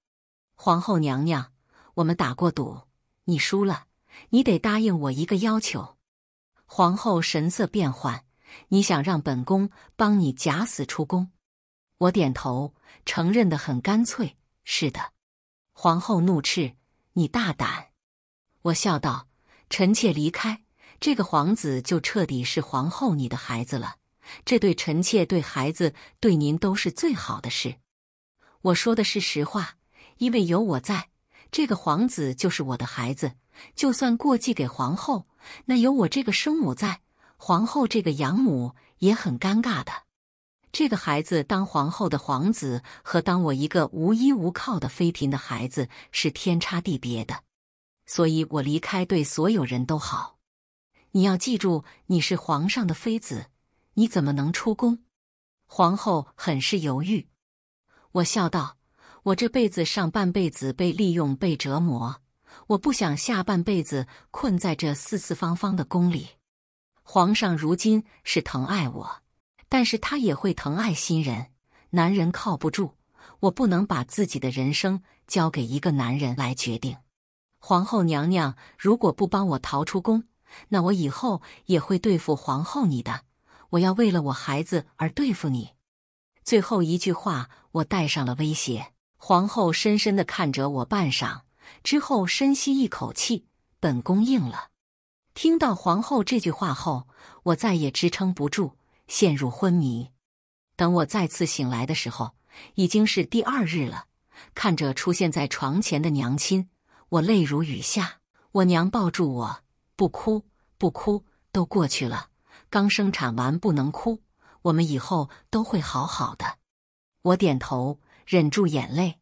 皇后娘娘，我们打过赌，你输了，你得答应我一个要求。”皇后神色变幻，你想让本宫帮你假死出宫？我点头，承认的很干脆：“是的。”皇后怒斥：“你大胆！”我笑道：“臣妾离开。”这个皇子就彻底是皇后你的孩子了，这对臣妾、对孩子、对您都是最好的事。我说的是实话，因为有我在，这个皇子就是我的孩子。就算过继给皇后，那有我这个生母在，皇后这个养母也很尴尬的。这个孩子当皇后的皇子和当我一个无依无靠的妃嫔的孩子是天差地别的，所以我离开对所有人都好。你要记住，你是皇上的妃子，你怎么能出宫？皇后很是犹豫。我笑道：“我这辈子上半辈子被利用、被折磨，我不想下半辈子困在这四四方方的宫里。皇上如今是疼爱我，但是他也会疼爱新人。男人靠不住，我不能把自己的人生交给一个男人来决定。皇后娘娘，如果不帮我逃出宫，”那我以后也会对付皇后你的，我要为了我孩子而对付你。最后一句话，我带上了威胁。皇后深深的看着我，半晌之后深吸一口气，本宫应了。听到皇后这句话后，我再也支撑不住，陷入昏迷。等我再次醒来的时候，已经是第二日了。看着出现在床前的娘亲，我泪如雨下。我娘抱住我。不哭，不哭，都过去了。刚生产完不能哭，我们以后都会好好的。我点头，忍住眼泪。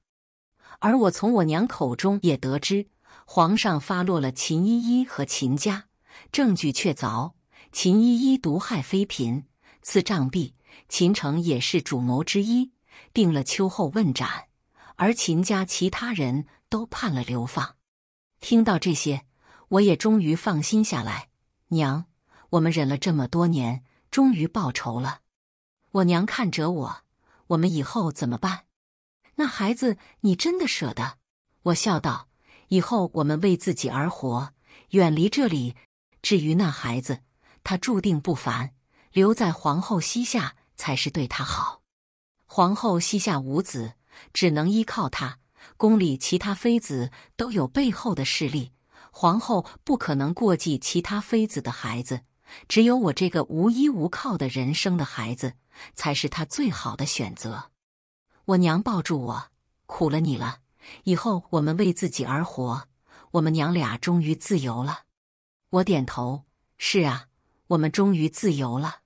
而我从我娘口中也得知，皇上发落了秦依依和秦家，证据确凿，秦依依毒害妃嫔，赐杖毙，秦城也是主谋之一，定了秋后问斩。而秦家其他人都判了流放。听到这些。我也终于放心下来，娘，我们忍了这么多年，终于报仇了。我娘看着我，我们以后怎么办？那孩子，你真的舍得？我笑道：“以后我们为自己而活，远离这里。至于那孩子，他注定不凡，留在皇后膝下才是对他好。皇后膝下无子，只能依靠他。宫里其他妃子都有背后的势力。”皇后不可能过继其他妃子的孩子，只有我这个无依无靠的人生的孩子，才是她最好的选择。我娘抱住我，苦了你了。以后我们为自己而活，我们娘俩终于自由了。我点头，是啊，我们终于自由了。